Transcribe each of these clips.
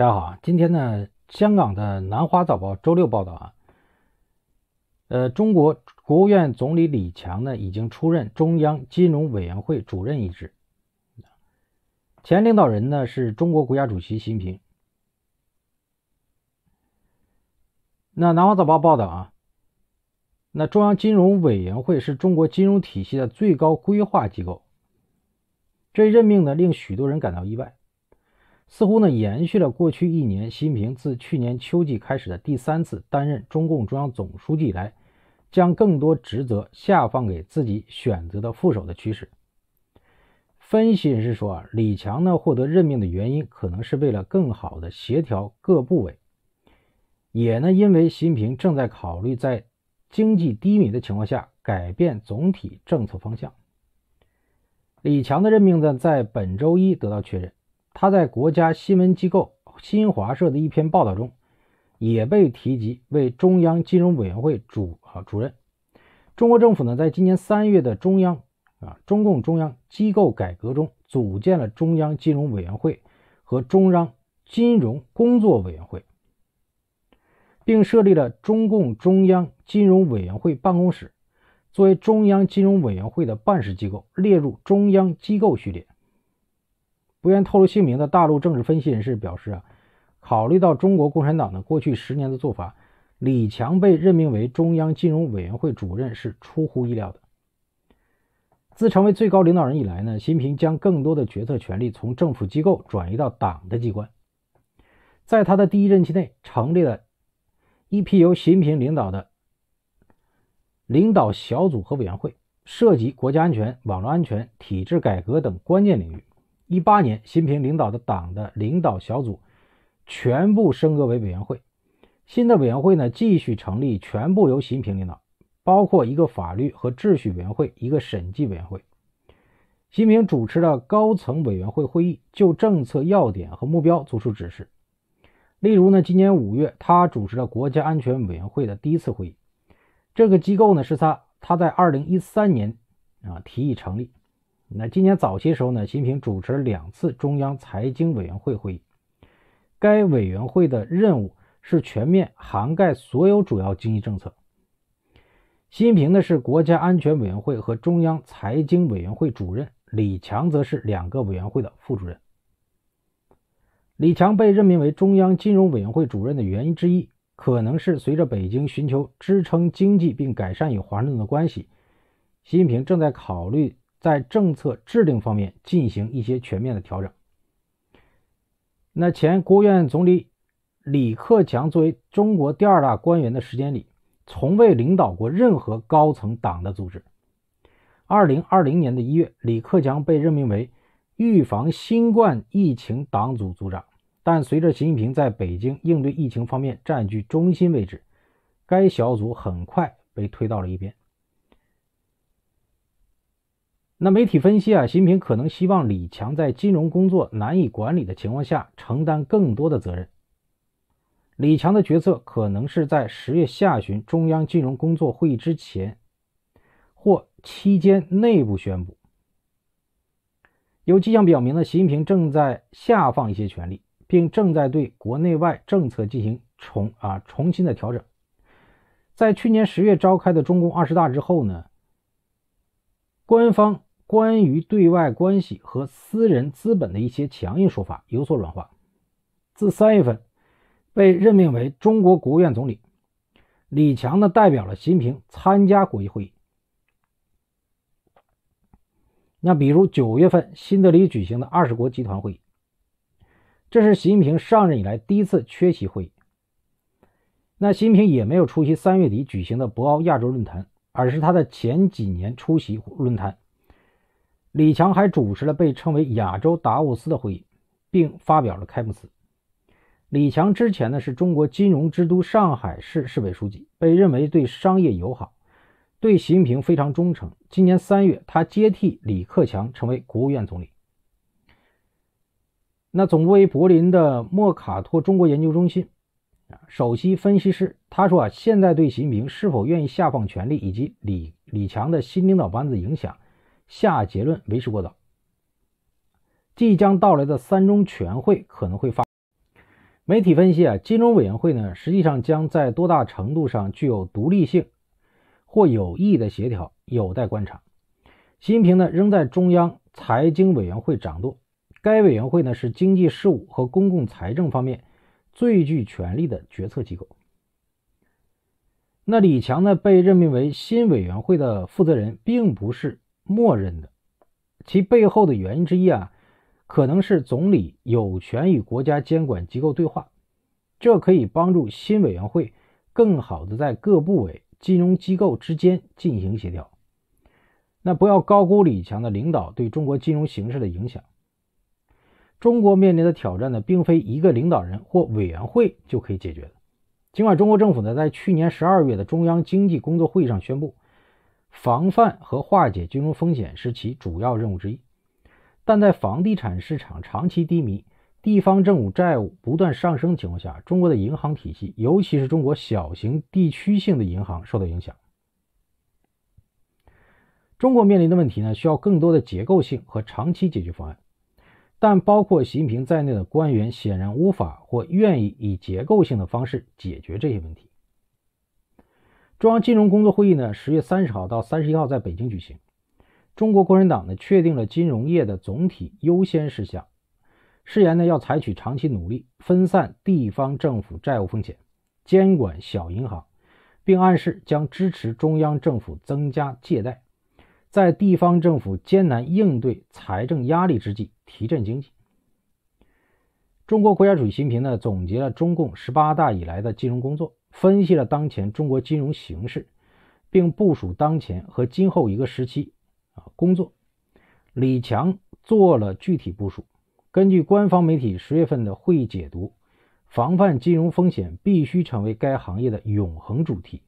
大家好，今天呢，香港的《南华早报》周六报道啊，呃，中国国务院总理李强呢已经出任中央金融委员会主任一职，前领导人呢是中国国家主席习近平。那《南华早报》报道啊，那中央金融委员会是中国金融体系的最高规划机构，这任命呢令许多人感到意外。似乎呢，延续了过去一年，习近平自去年秋季开始的第三次担任中共中央总书记以来，将更多职责下放给自己选择的副手的趋势。分析人士说啊，李强呢获得任命的原因可能是为了更好的协调各部委，也呢因为习近平正在考虑在经济低迷的情况下改变总体政策方向。李强的任命呢在本周一得到确认。他在国家新闻机构新华社的一篇报道中，也被提及为中央金融委员会主啊主任。中国政府呢，在今年三月的中央啊中共中央机构改革中，组建了中央金融委员会和中央金融工作委员会，并设立了中共中央金融委员会办公室，作为中央金融委员会的办事机构，列入中央机构序列。不愿透露姓名的大陆政治分析人士表示：“啊，考虑到中国共产党的过去十年的做法，李强被任命为中央金融委员会主任是出乎意料的。自成为最高领导人以来呢，习近平将更多的决策权力从政府机构转移到党的机关，在他的第一任期内，成立了一批由习近平领导的领导小组和委员会，涉及国家安全、网络安全、体制改革等关键领域。”一八年，习近平领导的党的领导小组全部升格为委员会。新的委员会呢，继续成立，全部由习近平领导，包括一个法律和秩序委员会，一个审计委员会。习近平主持了高层委员会会议，就政策要点和目标作出指示。例如呢，今年五月，他主持了国家安全委员会的第一次会议。这个机构呢，是他他在二零一三年啊提议成立。那今年早期时候呢，习近平主持了两次中央财经委员会会议。该委员会的任务是全面涵盖所有主要经济政策。习近平呢是国家安全委员会和中央财经委员会主任，李强则是两个委员会的副主任。李强被任命为中央金融委员会主任的原因之一，可能是随着北京寻求支撑经济并改善与华盛顿的关系，习近平正在考虑。在政策制定方面进行一些全面的调整。那前国务院总理李克强作为中国第二大官员的时间里，从未领导过任何高层党的组织。二零二零年的一月，李克强被任命为预防新冠疫情党组组长，但随着习近平在北京应对疫情方面占据中心位置，该小组很快被推到了一边。那媒体分析啊，习近平可能希望李强在金融工作难以管理的情况下承担更多的责任。李强的决策可能是在十月下旬中央金融工作会议之前或期间内部宣布。有迹象表明呢，习近平正在下放一些权力，并正在对国内外政策进行重啊重新的调整。在去年十月召开的中共二十大之后呢，官方。关于对外关系和私人资本的一些强硬说法有所软化。自三月份被任命为中国国务院总理，李强呢代表了习近平参加国际会议。那比如九月份新德里举行的二十国集团会议，这是习近平上任以来第一次缺席会议。那习近平也没有出席三月底举行的博鳌亚洲论坛，而是他的前几年出席论坛。李强还主持了被称为“亚洲达沃斯”的会议，并发表了开幕词。李强之前呢是中国金融之都上海市市委书记，被认为对商业友好，对习近平非常忠诚。今年三月，他接替李克强成为国务院总理。那总部为柏林的莫卡托中国研究中心啊，首席分析师他说啊，现在对习近平是否愿意下放权力以及李李强的新领导班子影响。下结论为时过早。即将到来的三中全会可能会发媒体分析啊，金融委员会呢实际上将在多大程度上具有独立性或有意义的协调有待观察。习近平呢仍在中央财经委员会掌舵，该委员会呢是经济事务和公共财政方面最具权力的决策机构。那李强呢被任命为新委员会的负责人，并不是。默认的，其背后的原因之一啊，可能是总理有权与国家监管机构对话，这可以帮助新委员会更好地在各部委、金融机构之间进行协调。那不要高估李强的领导对中国金融形势的影响。中国面临的挑战呢，并非一个领导人或委员会就可以解决的。尽管中国政府呢，在去年十二月的中央经济工作会议上宣布。防范和化解金融风险是其主要任务之一，但在房地产市场长期低迷、地方政府债务不断上升的情况下，中国的银行体系，尤其是中国小型地区性的银行受到影响。中国面临的问题呢，需要更多的结构性和长期解决方案，但包括习近平在内的官员显然无法或愿意以结构性的方式解决这些问题。中央金融工作会议呢，十月三十号到三十一号在北京举行。中国共产党呢，确定了金融业的总体优先事项，誓言呢要采取长期努力分散地方政府债务风险，监管小银行，并暗示将支持中央政府增加借贷，在地方政府艰难应对财政压力之际提振经济。中国国家主席习近平呢，总结了中共十八大以来的金融工作。分析了当前中国金融形势，并部署当前和今后一个时期啊工作。李强做了具体部署。根据官方媒体十月份的会议解读，防范金融风险必须成为该行业的永恒主题。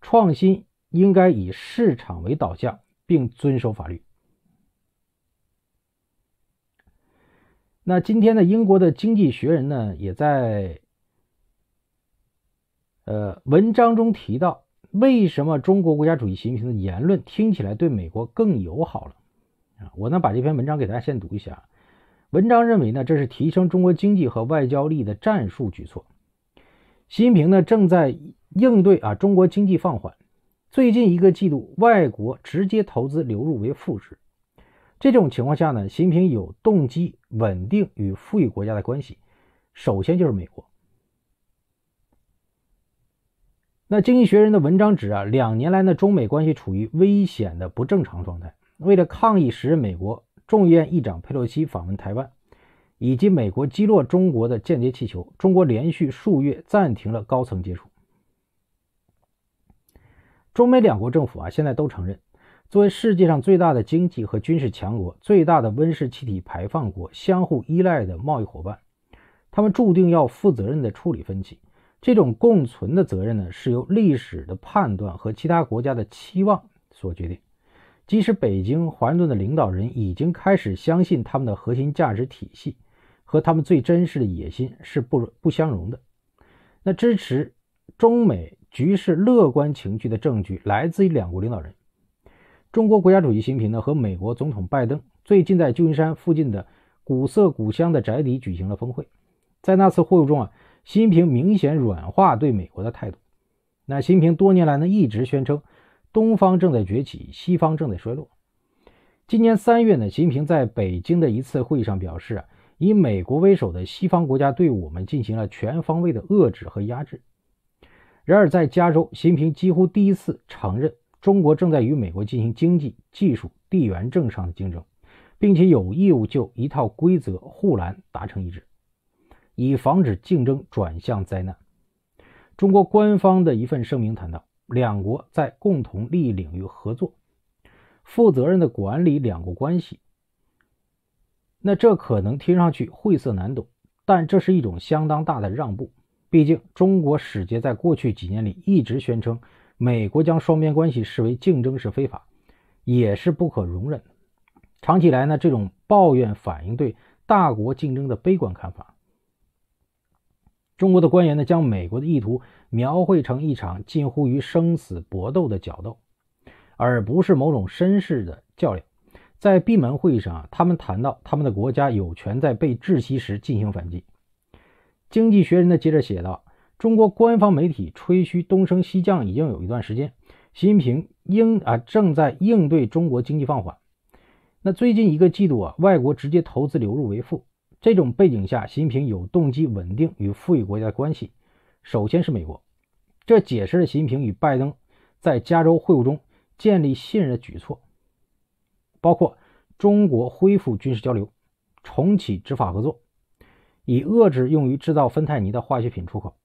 创新应该以市场为导向，并遵守法律。那今天的英国的《经济学人》呢，也在。呃，文章中提到，为什么中国国家主席习近平的言论听起来对美国更友好了？啊，我呢把这篇文章给大家先读一下。文章认为呢，这是提升中国经济和外交力的战术举措。习近平呢正在应对啊中国经济放缓，最近一个季度外国直接投资流入为负值。这种情况下呢，习近平有动机稳定与富裕国家的关系，首先就是美国。那《经济学人》的文章指啊，两年来呢，中美关系处于危险的不正常状态。为了抗议时任美国众议院议长佩洛西访问台湾，以及美国击落中国的间谍气球，中国连续数月暂停了高层接触。中美两国政府啊，现在都承认，作为世界上最大的经济和军事强国、最大的温室气体排放国、相互依赖的贸易伙伴，他们注定要负责任地处理分歧。这种共存的责任呢，是由历史的判断和其他国家的期望所决定。即使北京、华盛顿的领导人已经开始相信他们的核心价值体系和他们最真实的野心是不不相容的，那支持中美局势乐观情绪的证据来自于两国领导人。中国国家主席习近平呢和美国总统拜登最近在旧金山附近的古色古香的宅邸举行了峰会，在那次会晤中啊。习近平明显软化对美国的态度。那习近平多年来呢一直宣称，东方正在崛起，西方正在衰落。今年三月呢，习近平在北京的一次会议上表示，以美国为首的西方国家对我们进行了全方位的遏制和压制。然而在加州，习近平几乎第一次承认，中国正在与美国进行经济技术、地缘政治上的竞争，并且有义务就一套规则护栏达成一致。以防止竞争转向灾难。中国官方的一份声明谈到，两国在共同利益领域合作，负责任地管理两国关系。那这可能听上去晦涩难懂，但这是一种相当大的让步。毕竟，中国使节在过去几年里一直宣称，美国将双边关系视为竞争是非法，也是不可容忍。长期以来呢，这种抱怨反映对大国竞争的悲观看法。中国的官员呢，将美国的意图描绘成一场近乎于生死搏斗的角斗，而不是某种绅士的较量。在闭门会议上啊，他们谈到他们的国家有权在被窒息时进行反击。《经济学人》呢接着写道：，中国官方媒体吹嘘东升西降已经有一段时间，习近平应啊正在应对中国经济放缓。那最近一个季度啊，外国直接投资流入为负。这种背景下，习近平有动机稳定与富裕国家的关系，首先是美国。这解释了习近平与拜登在加州会晤中建立信任的举措，包括中国恢复军事交流、重启执法合作，以遏制用于制造芬太尼的化学品出口。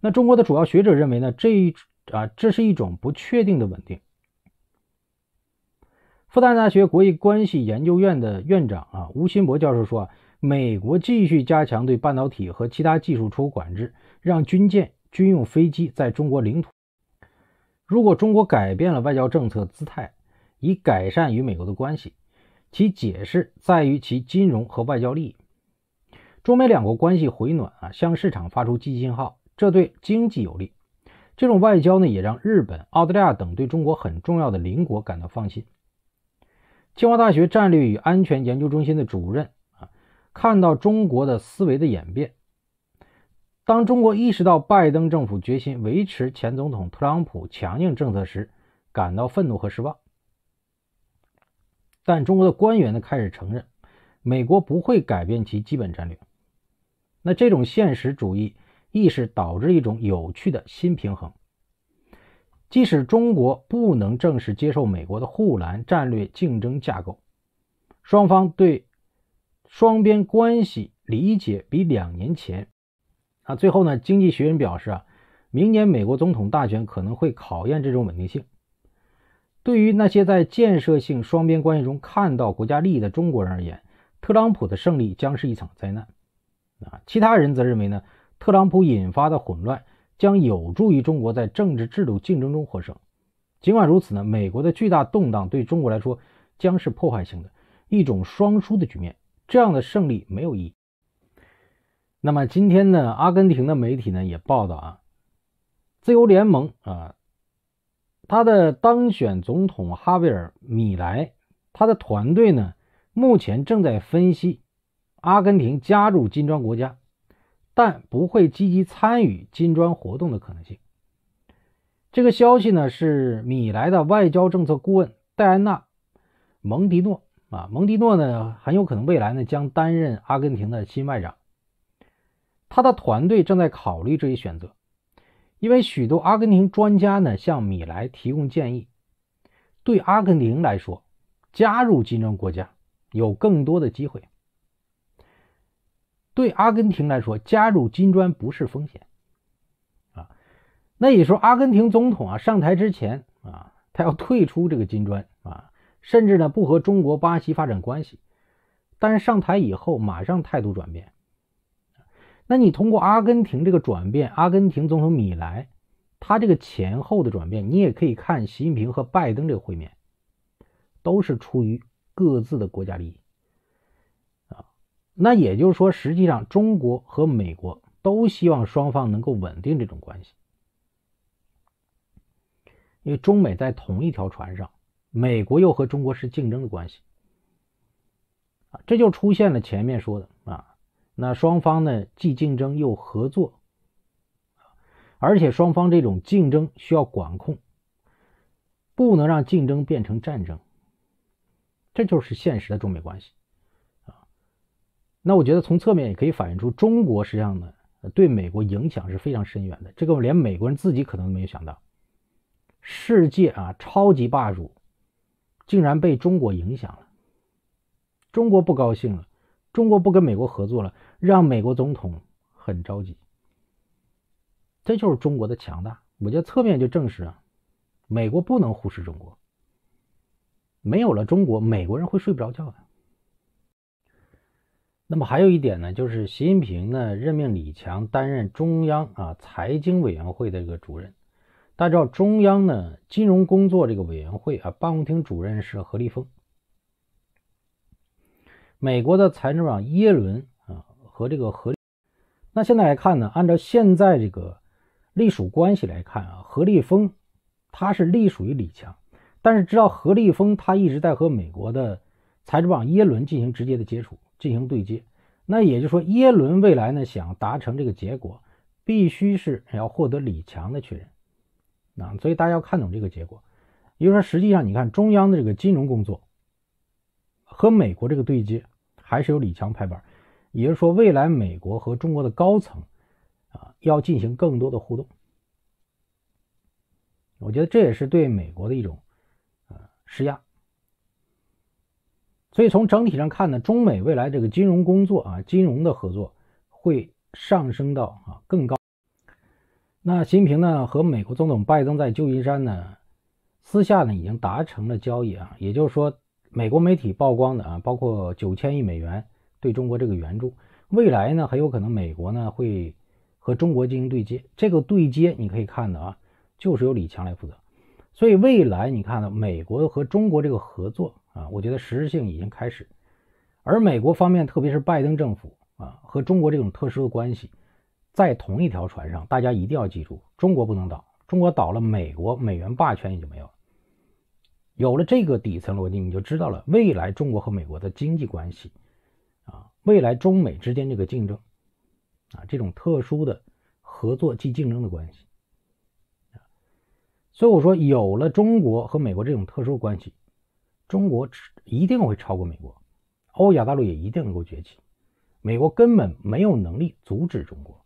那中国的主要学者认为呢？这一啊，这是一种不确定的稳定。复旦大学国际关系研究院的院长啊，吴新博教授说啊，美国继续加强对半导体和其他技术出口管制，让军舰、军用飞机在中国领土。如果中国改变了外交政策姿态，以改善与美国的关系，其解释在于其金融和外交利益。中美两国关系回暖啊，向市场发出积极信号，这对经济有利。这种外交呢，也让日本、澳大利亚等对中国很重要的邻国感到放心。清华大学战略与安全研究中心的主任啊，看到中国的思维的演变。当中国意识到拜登政府决心维持前总统特朗普强硬政策时，感到愤怒和失望。但中国的官员呢，开始承认，美国不会改变其基本战略。那这种现实主义意识导致一种有趣的新平衡。即使中国不能正式接受美国的护栏战略竞争架构，双方对双边关系理解比两年前。啊，最后呢，经济学院表示啊，明年美国总统大选可能会考验这种稳定性。对于那些在建设性双边关系中看到国家利益的中国人而言，特朗普的胜利将是一场灾难。啊，其他人则认为呢，特朗普引发的混乱。将有助于中国在政治制度竞争中获胜。尽管如此呢，美国的巨大动荡对中国来说将是破坏性的，一种双输的局面。这样的胜利没有意义。那么今天呢，阿根廷的媒体呢也报道啊，自由联盟啊，他的当选总统哈维尔·米莱，他的团队呢目前正在分析阿根廷加入金砖国家。但不会积极参与金砖活动的可能性。这个消息呢，是米莱的外交政策顾问戴安娜·蒙迪诺啊。蒙迪诺呢，很有可能未来呢将担任阿根廷的新外长。他的团队正在考虑这一选择，因为许多阿根廷专家呢向米莱提供建议。对阿根廷来说，加入金砖国家有更多的机会。对阿根廷来说，加入金砖不是风险啊。那你说，阿根廷总统啊上台之前啊，他要退出这个金砖啊，甚至呢不和中国、巴西发展关系。但是上台以后，马上态度转变。那你通过阿根廷这个转变，阿根廷总统米莱他这个前后的转变，你也可以看习近平和拜登这个会面，都是出于各自的国家利益。那也就是说，实际上中国和美国都希望双方能够稳定这种关系，因为中美在同一条船上，美国又和中国是竞争的关系，啊，这就出现了前面说的啊，那双方呢既竞争又合作，而且双方这种竞争需要管控，不能让竞争变成战争，这就是现实的中美关系。那我觉得从侧面也可以反映出，中国实际上呢，对美国影响是非常深远的。这个连美国人自己可能都没有想到，世界啊超级霸主，竟然被中国影响了。中国不高兴了，中国不跟美国合作了，让美国总统很着急。这就是中国的强大。我觉得侧面就证实啊，美国不能忽视中国。没有了中国，美国人会睡不着觉的。那么还有一点呢，就是习近平呢任命李强担任中央啊财经委员会的一个主任。大家知道，中央呢金融工作这个委员会啊办公厅主任是何立峰。美国的财政长耶伦啊和这个何，那现在来看呢，按照现在这个隶属关系来看啊，何立峰他是隶属于李强，但是知道何立峰他一直在和美国的财政长耶伦进行直接的接触。进行对接，那也就是说，耶伦未来呢想达成这个结果，必须是要获得李强的确认。啊，所以大家要看懂这个结果，也就是说，实际上你看中央的这个金融工作和美国这个对接，还是由李强拍板。也就是说，未来美国和中国的高层啊要进行更多的互动。我觉得这也是对美国的一种呃施压。所以从整体上看呢，中美未来这个金融工作啊，金融的合作会上升到啊更高。那习近平呢和美国总统拜登在旧金山呢私下呢已经达成了交易啊，也就是说美国媒体曝光的啊，包括九千亿美元对中国这个援助，未来呢很有可能美国呢会和中国进行对接。这个对接你可以看的啊，就是由李强来负责。所以未来你看呢，美国和中国这个合作啊，我觉得实质性已经开始。而美国方面，特别是拜登政府啊，和中国这种特殊的关系，在同一条船上，大家一定要记住：中国不能倒，中国倒了，美国美元霸权也就没有了。有了这个底层逻辑，你就知道了未来中国和美国的经济关系啊，未来中美之间这个竞争啊，这种特殊的合作即竞争的关系。所以我说，有了中国和美国这种特殊关系，中国一定会超过美国，欧亚大陆也一定能够崛起，美国根本没有能力阻止中国。